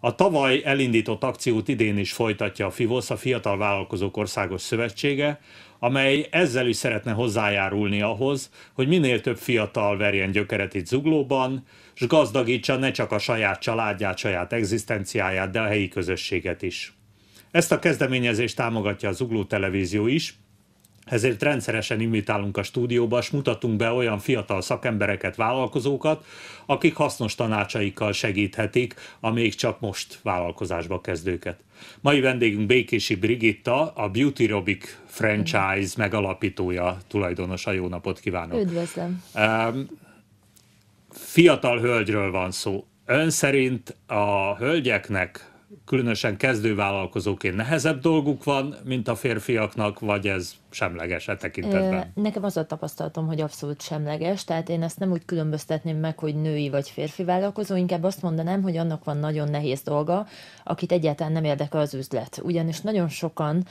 A tavaly elindított akciót idén is folytatja a FIVOSZ, a Fiatal Vállalkozók Országos Szövetsége, amely ezzel is szeretne hozzájárulni ahhoz, hogy minél több fiatal verjen gyökeret itt zuglóban, és gazdagítsa ne csak a saját családját, saját egzisztenciáját, de a helyi közösséget is. Ezt a kezdeményezést támogatja a Zugló Televízió is, ezért rendszeresen invitálunk a stúdióba, és mutatunk be olyan fiatal szakembereket, vállalkozókat, akik hasznos tanácsaikkal segíthetik a még csak most vállalkozásba kezdőket. Mai vendégünk Békési Brigitta, a Beauty Robic franchise megalapítója, tulajdonosa. Jó napot kívánok! Üdvözlöm! Fiatal hölgyről van szó. Ön szerint a hölgyeknek különösen kezdővállalkozóként nehezebb dolguk van, mint a férfiaknak, vagy ez semleges e tekintetben? Nekem az a tapasztalatom, hogy abszolút semleges, tehát én ezt nem úgy különböztetném meg, hogy női vagy férfi vállalkozó, inkább azt mondanám, hogy annak van nagyon nehéz dolga, akit egyáltalán nem érdekel az üzlet. Ugyanis nagyon sokan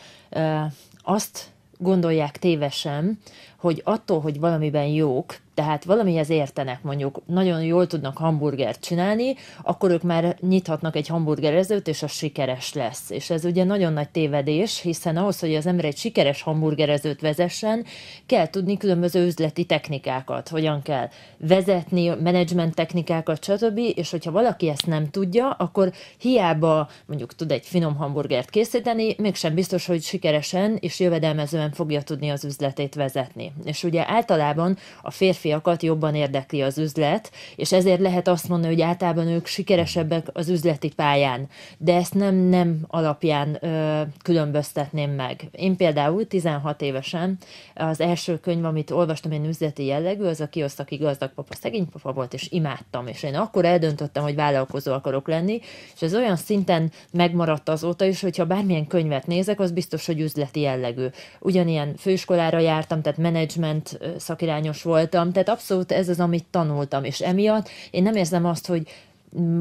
azt gondolják tévesen, hogy attól, hogy valamiben jók, tehát valamihez értenek, mondjuk nagyon jól tudnak hamburgert csinálni, akkor ők már nyithatnak egy hamburgerezőt, és a sikeres lesz. És ez ugye nagyon nagy tévedés, hiszen ahhoz, hogy az ember egy sikeres hamburgerezőt vezessen, kell tudni különböző üzleti technikákat, hogyan kell vezetni, menedzsment technikákat, stb. És hogyha valaki ezt nem tudja, akkor hiába mondjuk tud egy finom hamburgert készíteni, mégsem biztos, hogy sikeresen és jövedelmezően fogja tudni az üzletét vezetni. És ugye általában a férfi férfiakat jobban érdekli az üzlet, és ezért lehet azt mondani, hogy általában ők sikeresebbek az üzleti pályán, de ezt nem nem alapján ö, különböztetném meg. Én például 16 évesen az első könyv, amit olvastam, én üzleti jellegű, az a kiosztaki gazdag papa, szegény papa volt, és imádtam, és én akkor eldöntöttem, hogy vállalkozó akarok lenni, és ez olyan szinten megmaradt azóta is, hogyha bármilyen könyvet nézek, az biztos, hogy üzleti jellegű. Ugyanilyen főiskolára jártam, tehát menedzsment szakirányos voltam, tehát abszolút ez az, amit tanultam, és emiatt én nem érzem azt, hogy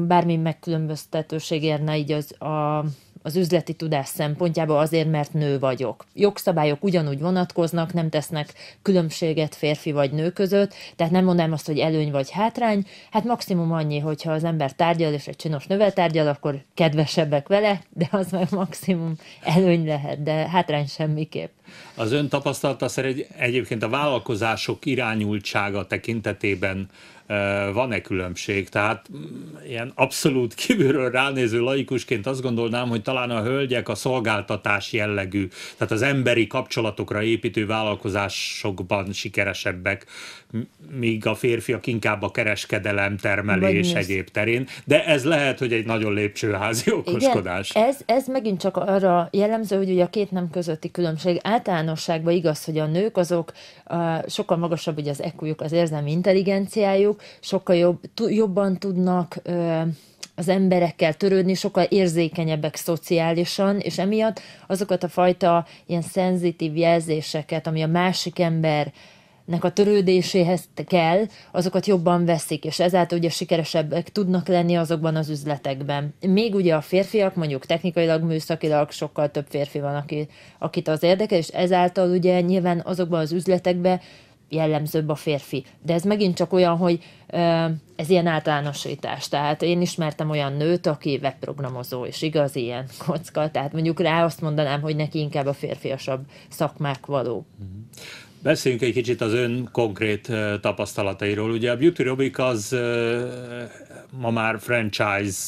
bármi megkülönböztetőség érne így az a az üzleti tudás szempontjából azért, mert nő vagyok. Jogszabályok ugyanúgy vonatkoznak, nem tesznek különbséget férfi vagy nő között, tehát nem mondanám azt, hogy előny vagy hátrány, hát maximum annyi, hogyha az ember tárgyal és egy csinos nővel tárgyal, akkor kedvesebbek vele, de az már maximum előny lehet, de hátrány semmiképp. Az ön tapasztalata szerint egyébként a vállalkozások irányultsága tekintetében van-e különbség. Tehát mm, ilyen abszolút kívülről ránéző laikusként azt gondolnám, hogy talán a hölgyek a szolgáltatás jellegű, tehát az emberi kapcsolatokra építő vállalkozásokban sikeresebbek, míg a férfiak inkább a kereskedelem, termelés, egyéb terén. De ez lehet, hogy egy nagyon lépcsőházi okoskodás. Igen, ez, ez megint csak arra jellemző, hogy ugye a két nem közötti különbség általánosságban igaz, hogy a nők azok a, sokkal magasabb ugye az ekujuk, az érzelmi intelligenciájuk, dolgok, sokkal jobb, jobban tudnak az emberekkel törődni, sokkal érzékenyebbek szociálisan, és emiatt azokat a fajta ilyen szenzitív jelzéseket, ami a másik ember nek a törődéséhez kell, azokat jobban veszik, és ezáltal ugye sikeresebbek tudnak lenni azokban az üzletekben. Még ugye a férfiak, mondjuk technikailag, műszakilag sokkal több férfi van, aki, akit az érdekel, és ezáltal ugye nyilván azokban az üzletekben jellemzőbb a férfi. De ez megint csak olyan, hogy ez ilyen általánosítás. Tehát én ismertem olyan nőt, aki webprogramozó, és igaz ilyen kocka. Tehát mondjuk rá azt mondanám, hogy neki inkább a férfiasabb szakmák való. Mhm. Beszéljünk egy kicsit az ön konkrét tapasztalatairól. Ugye a Beauty Robic az ma már franchise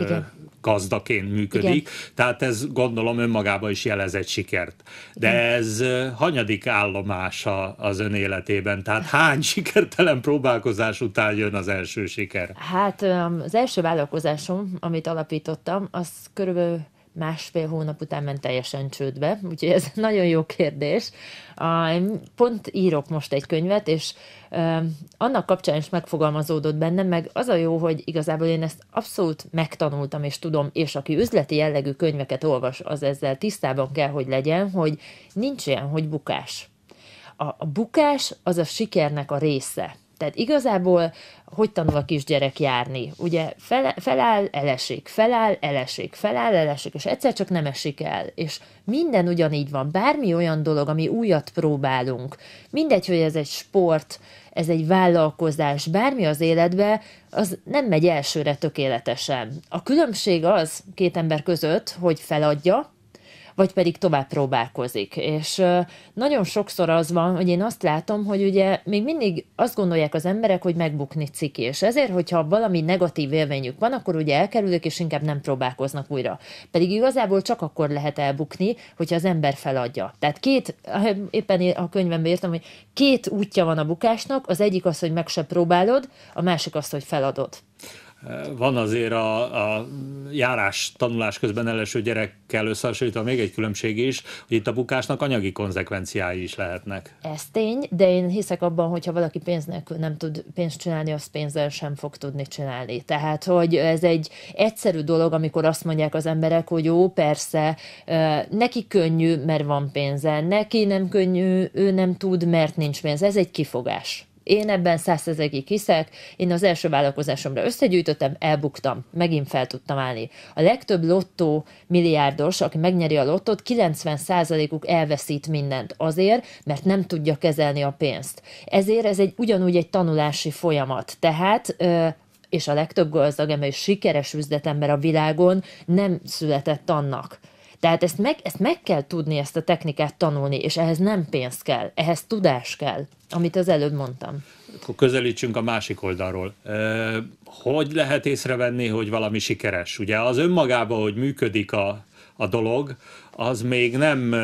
Igen. gazdaként működik, Igen. tehát ez gondolom önmagában is jelez egy sikert. De Igen. ez hanyadik állomása az ön életében? Tehát hány sikertelen próbálkozás után jön az első siker? Hát az első vállalkozásom, amit alapítottam, az körülbelül másfél hónap után ment teljesen csődbe, úgyhogy ez nagyon jó kérdés. Én pont írok most egy könyvet, és annak kapcsán is megfogalmazódott bennem, meg az a jó, hogy igazából én ezt abszolút megtanultam, és tudom, és aki üzleti jellegű könyveket olvas, az ezzel tisztában kell, hogy legyen, hogy nincs ilyen, hogy bukás. A, a bukás az a sikernek a része tehát igazából hogy tanul a kisgyerek járni? Ugye fel, feláll, elesik, feláll, elesik, feláll, elesik, és egyszer csak nem esik el. És minden ugyanígy van, bármi olyan dolog, ami újat próbálunk. Mindegy, hogy ez egy sport, ez egy vállalkozás, bármi az életbe, az nem megy elsőre tökéletesen. A különbség az két ember között, hogy feladja, vagy pedig tovább próbálkozik. És nagyon sokszor az van, hogy én azt látom, hogy ugye még mindig azt gondolják az emberek, hogy megbukni ciki, és ezért, hogyha valami negatív élményük van, akkor ugye elkerülik, és inkább nem próbálkoznak újra. Pedig igazából csak akkor lehet elbukni, hogyha az ember feladja. Tehát két, éppen a könyvemben írtam, hogy két útja van a bukásnak, az egyik az, hogy meg se próbálod, a másik az, hogy feladod van azért a, a járás tanulás közben eleső gyerekkel összehasonlítva még egy különbség is, hogy itt a bukásnak anyagi konzekvenciái is lehetnek. Ez tény, de én hiszek abban, hogy ha valaki pénznek nem tud pénzt csinálni, az pénzzel sem fog tudni csinálni. Tehát, hogy ez egy egyszerű dolog, amikor azt mondják az emberek, hogy jó, persze, neki könnyű, mert van pénze, neki nem könnyű, ő nem tud, mert nincs pénz. Ez egy kifogás. Én ebben százszerzegig hiszek, én az első vállalkozásomra összegyűjtöttem, elbuktam, megint fel tudtam állni. A legtöbb lottó milliárdos, aki megnyeri a lottót, 90%-uk elveszít mindent azért, mert nem tudja kezelni a pénzt. Ezért ez egy ugyanúgy egy tanulási folyamat. Tehát és a legtöbb gazdag ember sikeres üzletember a világon nem született annak tehát ezt meg, ezt meg kell tudni, ezt a technikát tanulni, és ehhez nem pénz kell, ehhez tudás kell, amit az előbb mondtam. Akkor közelítsünk a másik oldalról. Hogy lehet észrevenni, hogy valami sikeres? Ugye az önmagában, hogy működik a, a dolog, az még nem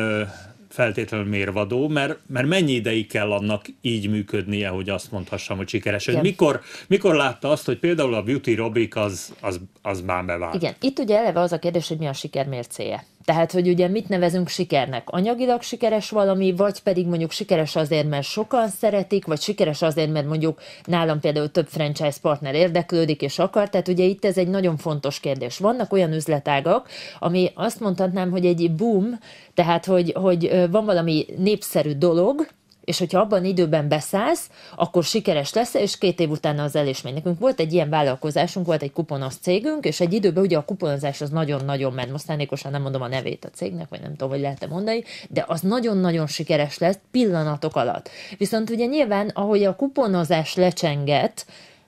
feltétlenül mérvadó, mert, mert mennyi ideig kell annak így működnie, hogy azt mondhassam, hogy sikeres. Hogy mikor, mikor látta azt, hogy például a Beauty Robik az, az, az már bevált? Igen, itt ugye eleve az a kérdés, hogy mi a siker mércéje. Tehát, hogy ugye mit nevezünk sikernek? Anyagilag sikeres valami, vagy pedig mondjuk sikeres azért, mert sokan szeretik, vagy sikeres azért, mert mondjuk nálam például több franchise partner érdeklődik és akar. Tehát ugye itt ez egy nagyon fontos kérdés. Vannak olyan üzletágak, ami azt mondhatnám, hogy egy boom, tehát hogy, hogy van valami népszerű dolog, és hogyha abban időben beszállsz, akkor sikeres lesz, és két év utána az el is megy. Nekünk volt egy ilyen vállalkozásunk, volt egy kuponos cégünk, és egy időben ugye a kuponozás az nagyon-nagyon ment, most szándékosan nem mondom a nevét a cégnek, vagy nem tudom, hogy lehet-e mondani, de az nagyon-nagyon sikeres lesz pillanatok alatt. Viszont ugye nyilván, ahogy a kuponozás lecsengett,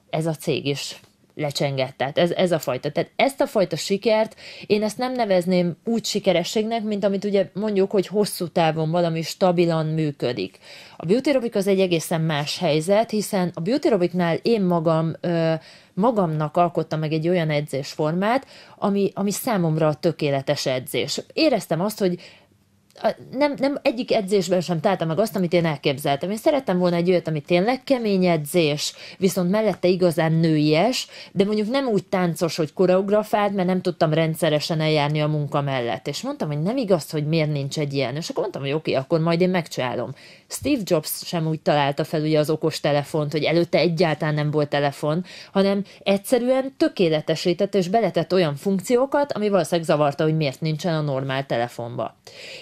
ez a cég is lecsengett. Tehát ez, ez a fajta. Tehát ezt a fajta sikert én ezt nem nevezném úgy sikerességnek, mint amit ugye mondjuk, hogy hosszú távon valami stabilan működik. A beauty az egy egészen más helyzet, hiszen a beauty én magam ö, magamnak alkottam meg egy olyan edzésformát, ami, ami számomra a tökéletes edzés. Éreztem azt, hogy nem, nem egyik edzésben sem találtam meg azt, amit én elképzeltem. Én szerettem volna egy olyat, ami tényleg kemény edzés, viszont mellette igazán nőies, de mondjuk nem úgy táncos, hogy koreografált, mert nem tudtam rendszeresen eljárni a munka mellett. És mondtam, hogy nem igaz, hogy miért nincs egy ilyen. És akkor mondtam, hogy oké, okay, akkor majd én megcsinálom. Steve Jobs sem úgy találta fel ugye az okos telefont, hogy előtte egyáltalán nem volt telefon, hanem egyszerűen tökéletesített és beletett olyan funkciókat, ami valószínűleg zavarta, hogy miért nincsen a normál telefonba.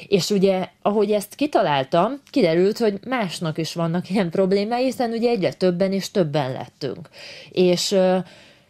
És és ugye, ahogy ezt kitaláltam, kiderült, hogy másnak is vannak ilyen problémái, hiszen ugye egyre többen és többen lettünk. És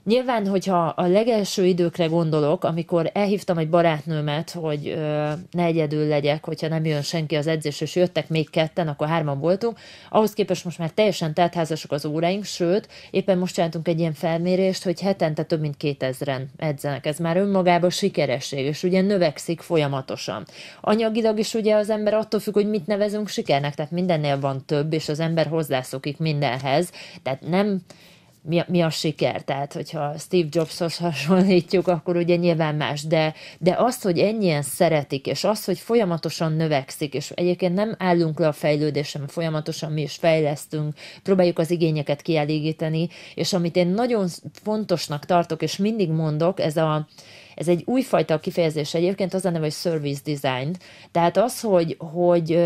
Nyilván, hogyha a legelső időkre gondolok, amikor elhívtam egy barátnőmet, hogy ö, ne egyedül legyek, hogyha nem jön senki az edzés, és jöttek még ketten, akkor hárman voltunk, ahhoz képest most már teljesen teltházasok az óráink, sőt, éppen most csináltunk egy ilyen felmérést, hogy hetente több mint kétezren edzenek. Ez már önmagában sikeresség, és ugye növekszik folyamatosan. Anyagilag is ugye az ember attól függ, hogy mit nevezünk sikernek, tehát mindennél van több, és az ember hozzászokik mindenhez, tehát nem mi, mi a siker. Tehát, hogyha Steve Jobshoz hasonlítjuk, akkor ugye nyilván más. De, de az, hogy ennyien szeretik, és az, hogy folyamatosan növekszik, és egyébként nem állunk le a fejlődésem, folyamatosan mi is fejlesztünk, próbáljuk az igényeket kielégíteni, és amit én nagyon fontosnak tartok, és mindig mondok, ez a ez egy újfajta kifejezés egyébként, az a neve, hogy service design. Tehát az, hogy, hogy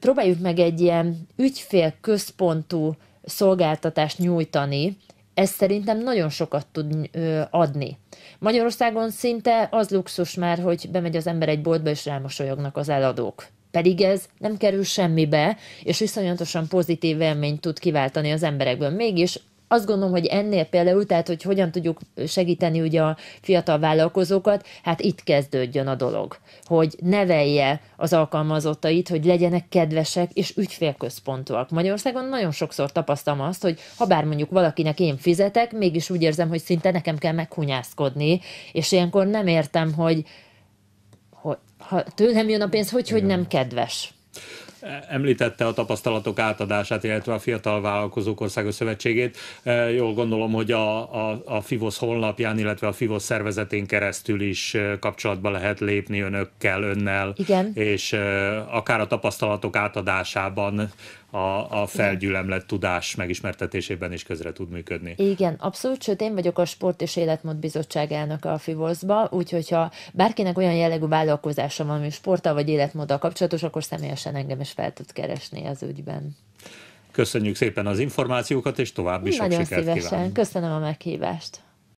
próbáljuk meg egy ilyen ügyfélközpontú szolgáltatást nyújtani, ez szerintem nagyon sokat tud adni. Magyarországon szinte az luxus már, hogy bemegy az ember egy boltba, és rámosolyognak az eladók. Pedig ez nem kerül semmibe, és viszonyatosan pozitív élményt tud kiváltani az emberekből. Mégis azt gondolom, hogy ennél például, tehát hogy hogyan tudjuk segíteni ugye a fiatal vállalkozókat, hát itt kezdődjön a dolog, hogy nevelje az alkalmazottait, hogy legyenek kedvesek és ügyfélközpontúak. Magyarországon nagyon sokszor tapasztalom azt, hogy ha bár mondjuk valakinek én fizetek, mégis úgy érzem, hogy szinte nekem kell meghunyászkodni, és ilyenkor nem értem, hogy, hogy ha tőlem jön a pénz, hogy, hogy nem kedves. Említette a tapasztalatok átadását, illetve a Fiatal Vállalkozók Országos Szövetségét. E, jól gondolom, hogy a, a, a Fivos honlapján, illetve a Fivos szervezetén keresztül is e, kapcsolatba lehet lépni önökkel, önnel. Igen. És e, akár a tapasztalatok átadásában a, a felgyülemlett tudás megismertetésében is közre tud működni. Igen, abszolút, sőt én vagyok a Sport és Életmód Bizottságának a FIVOSZ-ba, úgyhogy ha bárkinek olyan jellegű vállalkozása van, ami sporttal vagy életmóddal kapcsolatos, akkor személyesen engem is fel tud keresni az ügyben. Köszönjük szépen az információkat, és további Nagyon sok sikert szívesen. kívánunk. Köszönöm a meghívást.